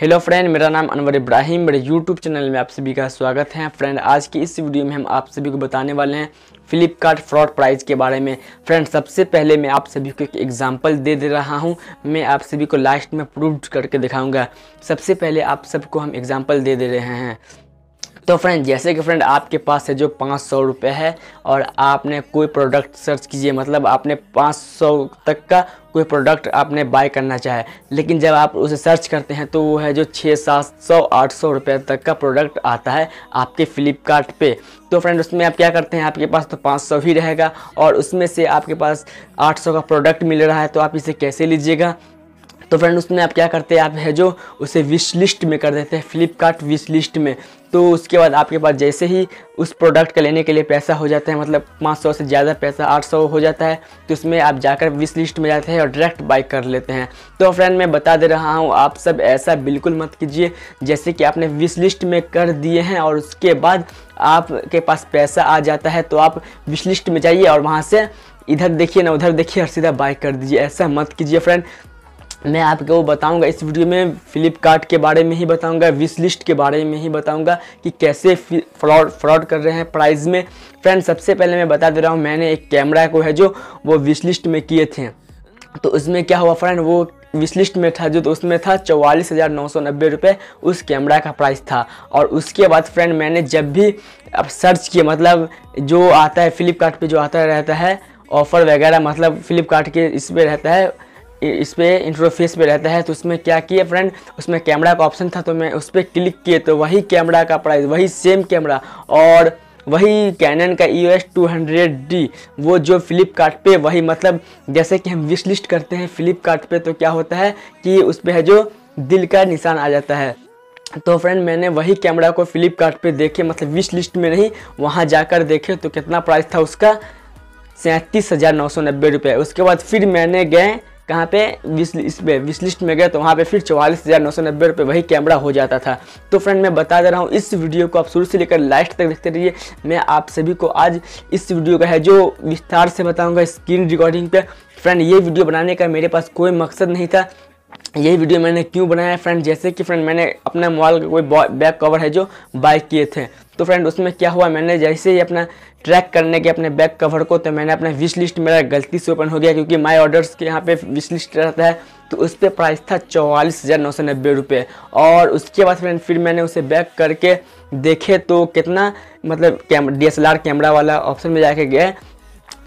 hello friend मेरा नाम अनवर इब्राहिम मेरे यूट्यूब चैनल में आप सभी का स्वागत है फ्रेंड आज की इस वीडियो में हम आप सभी को बताने वाले हैं फ्लिपकार्ट फ्रॉड प्राइस के बारे में फ्रेंड सबसे पहले मैं आप सभी को एक एग्जांपल दे दे रहा हूं मैं आप सभी को लास्ट में प्रूव करके दिखाऊंगा सबसे पहले आप सबको हम एग्जाम्पल दे दे रहे हैं तो फ्रेंड जैसे कि फ्रेंड आपके पास है जो पाँच सौ रुपये है और आपने कोई प्रोडक्ट सर्च कीजिए मतलब आपने पाँच सौ तक का कोई प्रोडक्ट आपने बाय करना चाहे लेकिन जब आप उसे सर्च करते हैं तो वो है जो छः सात सौ आठ सौ रुपये तक का प्रोडक्ट आता है आपके फ्लिपकार्ट पे तो फ्रेंड उसमें आप क्या करते हैं आपके पास तो पाँच सौ ही रहेगा और उसमें से आपके पास आठ सौ का प्रोडक्ट मिल रहा है तो आप इसे कैसे लीजिएगा तो फ्रेंड उसमें आप क्या करते हैं आप है जो उसे विश लिस्ट में कर देते हैं फ्लिपकार्ट विश लिस्ट में तो उसके बाद आपके पास जैसे ही उस प्रोडक्ट का लेने के लिए पैसा हो जाता है मतलब 500 से ज़्यादा पैसा 800 हो जाता है तो उसमें आप जाकर विश लिस्ट में जाते हैं और डायरेक्ट बाई कर लेते हैं तो फ्रेंड मैं बता दे रहा हूँ आप सब ऐसा बिल्कुल मत कीजिए जैसे कि आपने विश लिस्ट में कर दिए हैं और उसके बाद आपके पास पैसा आ जाता है तो आप विश लिस्ट में जाइए और वहाँ से इधर देखिए ना उधर देखिए और सीधा बाइक कर दीजिए ऐसा मत कीजिए फ्रेंड मैं आपको बताऊंगा इस वीडियो में फ्लिपकार्ट के बारे में ही बताऊंगा विश लिस्ट के बारे में ही बताऊंगा कि कैसे फ्रॉड फ्रॉड कर रहे हैं प्राइस में फ्रेंड सबसे पहले मैं बता दे रहा हूँ मैंने एक कैमरा को है जो वो विश लिस्ट में किए थे तो उसमें क्या हुआ फ्रेंड वो विश लिस्ट में था जो तो उसमें था चौवालीस हज़ार नौ सौ नब्बे रुपये उस कैमरा का प्राइस था और उसके बाद फ्रेंड मैंने जब भी अब सर्च किया मतलब जो आता है फ्लिपकार्ट जो आता रहता है ऑफ़र वगैरह मतलब फ्लिपकार्ट के इस पर रहता है इस पर इंटरफेस पे रहता है तो उसमें क्या किया फ्रेंड उसमें कैमरा का ऑप्शन था तो मैं उस पर क्लिक किए तो वही कैमरा का प्राइस वही सेम कैमरा और वही कैनन का ई एस टू वो जो फ्लिपकार्ट पे वही मतलब जैसे कि हम विश लिस्ट करते हैं फ्लिपकार्ट पे तो क्या होता है कि उस पर है जो दिल का निशान आ जाता है तो फ्रेंड मैंने वही कैमरा को फ्लिपकार्ट पे देखे मतलब विश लिस्ट में नहीं वहाँ जाकर देखे तो कितना प्राइस था उसका सैंतीस हज़ार नौ सौ नब्बे रुपये उसके बाद फिर मैंने गए कहाँ पे विश इस पे विश लिस्ट में गए तो वहाँ पे फिर चौवालीस हज़ार नौ सौ नब्बे रुपये वही कैमरा हो जाता था तो फ्रेंड मैं बता दे रहा हूँ इस वीडियो को आप शुरू से लेकर लास्ट तक देखते रहिए मैं आप सभी को आज इस वीडियो का है जो विस्तार से बताऊँगा स्क्रीन रिकॉर्डिंग पर फ्रेंड ये वीडियो बनाने का मेरे पास कोई मकसद नहीं था यही वीडियो मैंने क्यों बनाया है फ्रेंड जैसे कि फ्रेंड मैंने अपना मोबाइल का कोई बैक कवर है जो बाय किए थे तो फ्रेंड उसमें क्या हुआ मैंने जैसे ही अपना ट्रैक करने के अपने बैक कवर को तो मैंने अपना विश लिस्ट मेरा गलती से ओपन हो गया क्योंकि माई ऑर्डर्स के यहाँ पे विश लिस्ट रहता है तो उस पर प्राइस था चौवालीस हज़ार नौ सौ नब्बे रुपये और उसके बाद फ्रेंड फिर मैंने उसे बैक करके देखे तो कितना मतलब cam D S L R camera वाला ऑप्शन में जाके गए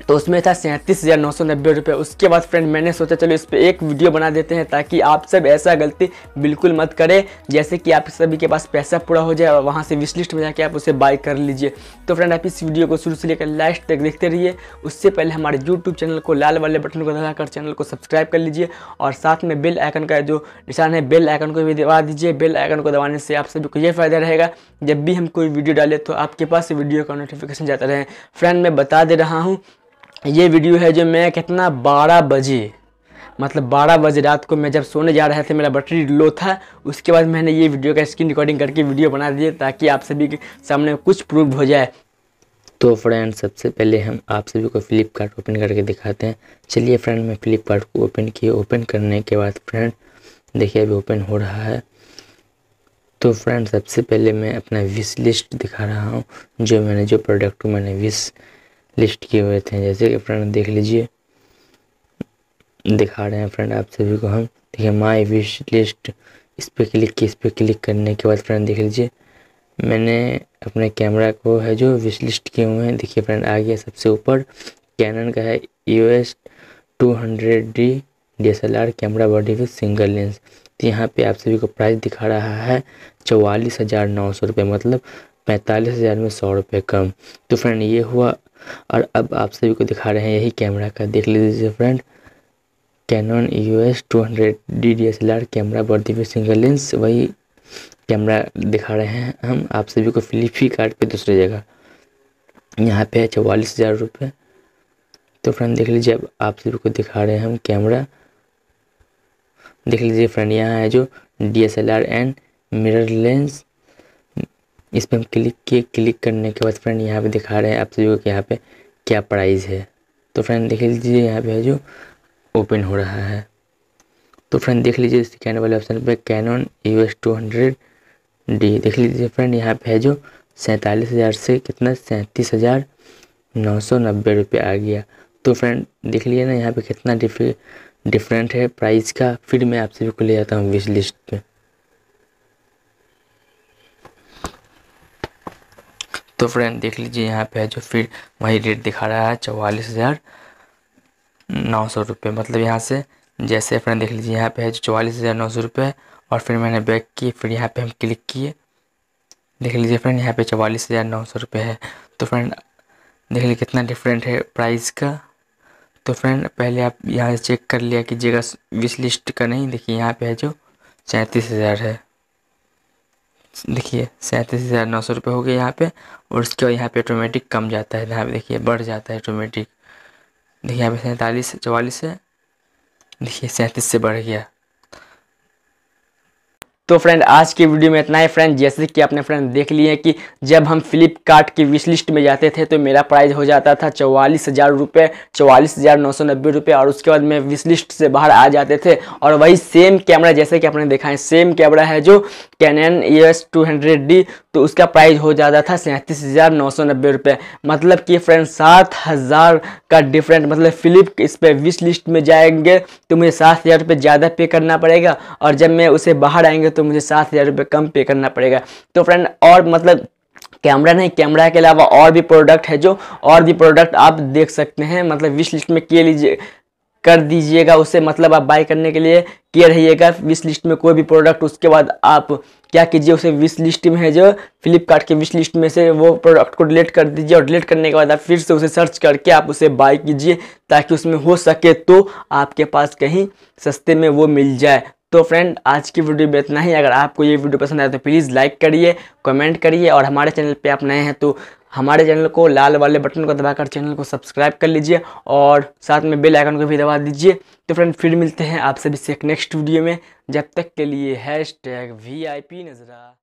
तो उसमें था सैंतीस हज़ार नौ सौ नब्बे रुपये उसके बाद फ्रेंड मैंने सोचा चलो इस पर एक वीडियो बना देते हैं ताकि आप सब ऐसा गलती बिल्कुल मत करें जैसे कि आप सभी के पास पैसा पूरा हो जाए और वहाँ से विश लिस्ट में जाके आप उसे बाय कर लीजिए तो फ्रेंड आप इस वीडियो को शुरू से लेकर लास्ट तक देखते रहिए उससे पहले हमारे यूट्यूब चैनल को लाल वाले बटन को दबाकर चैनल को सब्सक्राइब कर लीजिए और साथ में बेल आइकन का जो निशान है बेल आइकन को भी दबा दीजिए बेल आइकन को दबाने से आप सभी को ये फ़ायदा रहेगा जब भी हम कोई वीडियो डालें तो आपके पास वीडियो का नोटिफिकेशन जाता रहे फ्रेंड मैं बता दे रहा हूँ ये वीडियो है जो मैं कितना बारह बजे मतलब बारह बजे रात को मैं जब सोने जा रहा था मेरा बैटरी लो था उसके बाद मैंने ये वीडियो का स्क्रीन रिकॉर्डिंग करके वीडियो बना दिए ताकि आप सभी के सामने कुछ प्रूफ हो जाए तो फ्रेंड सबसे पहले हम आप सभी को फ्लिपकार्ट ओपन करके दिखाते हैं चलिए फ्रेंड मैं फ्लिपकार्ट को ओपन किए ओपन करने के बाद फ्रेंड देखिए अभी ओपन हो रहा है तो फ्रेंड सबसे पहले मैं अपना विश लिस्ट दिखा रहा हूँ जो मैंने जो प्रोडक्ट मैंने विश लिस्ट किए हुए थे जैसे कि फ्रेंड देख लीजिए दिखा रहे हैं फ्रेंड आप सभी को हम देखिए माई विश लिस्ट इस पर क्लिक की इस पर क्लिक करने के बाद फ्रेंड देख लीजिए मैंने अपने कैमरा को है जो विश लिस्ट किए हुए हैं देखिए फ्रेंड आ गया सबसे ऊपर कैनन का है U S two hundred D D S L R camera body with single lens तो यहाँ पे आप सभी को प्राइस दिखा रहा है चौवालीस हज़ार नौ सौ रुपये मतलब पैंतालीस हज़ार में सौ रुपये कम तो फ्रेंड ये हुआ और अब आप सभी को दिखा रहे हैं यही कैमरा का देख लीजिए friend Canon U S two hundred D D S L R camera बढ़ती हुई सिंगल लेंस वही कैमरा दिखा रहे हैं हम आप सभी को फ्लिपी कार्ड पर दूसरी जगह यहाँ पे है चवालीस हज़ार रुपये तो फ्रेंड देख लीजिए अब आप सभी को दिखा रहे हैं हम कैमरा देख लीजिए फ्रेंड यहाँ है जो D S L R and mirror lens इस पर हम क्लिक किए क्लिक करने के बाद फ्रेंड यहाँ पे दिखा रहे हैं आप सभी को यहाँ पे क्या प्राइस है तो फ्रेंड देख लीजिए यहाँ पे है जो ओपन हो रहा है तो फ्रेंड देख लीजिए इस कैन वाले ऑप्शन पे Canon U S two hundred D देख लीजिए फ्रेंड यहाँ पे है जो सैंतालीस हज़ार से कितना सैंतीस हज़ार नौ सौ नब्बे रुपये आ गया तो फ्रेंड देख लीजिए ना यहाँ पर कितना डिफरेंट है प्राइस का फिर मैं आप सभी को ले जाता हूँ विश लिस्ट में तो फ्रेंड देख लीजिए यहाँ पे है जो फिर वही रेट दिखा रहा है चौवालीस हज़ार नौ सौ रुपये मतलब यहाँ से जैसे फ्रेंड देख लीजिए यहाँ पे है जो चौवालीस हज़ार नौ सौ रुपये और फिर मैंने बैक किए फिर यहाँ पे हम क्लिक किए देख लीजिए फ्रेंड यहाँ पे चवालीस हज़ार नौ सौ रुपये है तो फ्रेंड देख लीजिए कितना डिफरेंट है प्राइस का तो फ्रेंड पहले आप यहाँ से चेक कर लिया कीजिएगा विश लिस्ट का नहीं देखिए यहाँ पर है जो सैंतीस हज़ार है देखिए सैंतीस हज़ार नौ सौ रुपये हो गया यहाँ पे और उसके बाद यहाँ पे ऑटोमेटिक कम जाता है यहाँ पे देखिए बढ़ जाता है ऑटोमेटिक देखिए यहाँ पे सैंतालीस चवालीस है देखिए सैंतीस से बढ़ गया तो फ्रेंड आज की वीडियो में इतना ही फ्रेंड जैसे कि आपने फ्रेंड देख लिए कि जब हम फ्लिपकार्ट की विश लिस्ट में जाते थे तो मेरा प्राइस हो जाता था चौवालीस हज़ार रुपये चौवालीस हज़ार नौ सौ नब्बे रुपये और उसके बाद मैं विश लिस्ट से बाहर आ जाते थे और वही सेम कैमरा जैसे कि आपने देखा है सेम कैमरा है जो can E S two hundred D तो उसका प्राइस हो जाता था सैंतीस हज़ार नौ सौ नब्बे रुपये मतलब कि फ्रेंड सात हज़ार का डिफरेंट मतलब फ़िलिप इस पर विश लिस्ट में जाएंगे तो मुझे सात हज़ार रुपये ज़्यादा पे करना पड़ेगा और जब मैं उसे बाहर आएंगे तो मुझे सात हज़ार रुपये कम पे करना पड़ेगा तो फ्रेंड और मतलब कैमरा नहीं कैमरा के अलावा और भी प्रोडक्ट है जो और भी प्रोडक्ट आप देख सकते हैं मतलब विश लिस्ट में के लीजिए कर दीजिएगा उसे मतलब आप बाय करने के लिए किए रहिएगा विश लिस्ट में कोई भी प्रोडक्ट उसके बाद आप क्या कीजिए उसे विश लिस्ट में है जो फ्लिपकार्ट के विश लिस्ट में से वो प्रोडक्ट को डिलीट कर दीजिए और डिलीट करने के बाद आप फिर से उसे सर्च करके आप उसे बाय कीजिए ताकि उसमें हो सके तो आपके पास कहीं सस्ते में वो मिल जाए तो फ्रेंड आज की वीडियो में इतना ही अगर आपको ये वीडियो पसंद आए तो प्लीज़ लाइक करिए कमेंट करिए और हमारे चैनल पे आप नए हैं तो हमारे चैनल को लाल वाले बटन को दबाकर चैनल को सब्सक्राइब कर लीजिए और साथ में बेल आइकन को भी दबा दीजिए तो फ्रेंड फिर मिलते हैं आप सभी से एक नेक्स्ट वीडियो में जब तक के लिए hashtag V I P नज़रा